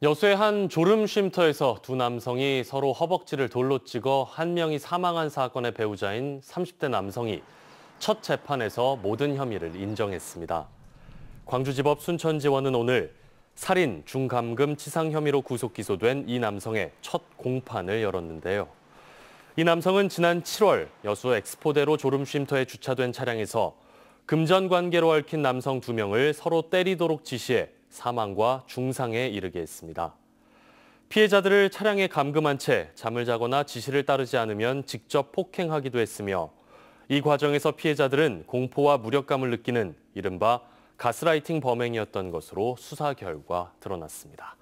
여수의 한 졸음 쉼터에서 두 남성이 서로 허벅지를 돌로 찍어 한 명이 사망한 사건의 배우자인 30대 남성이 첫 재판에서 모든 혐의를 인정했습니다. 광주지법 순천지원은 오늘 살인, 중감금, 치상 혐의로 구속 기소된 이 남성의 첫 공판을 열었는데요. 이 남성은 지난 7월 여수 엑스포대로 졸음 쉼터에 주차된 차량에서 금전 관계로 얽힌 남성 2명을 서로 때리도록 지시해 사망과 중상에 이르게 했습니다. 피해자들을 차량에 감금한 채 잠을 자거나 지시를 따르지 않으면 직접 폭행하기도 했으며 이 과정에서 피해자들은 공포와 무력감을 느끼는 이른바 가스라이팅 범행이었던 것으로 수사 결과 드러났습니다.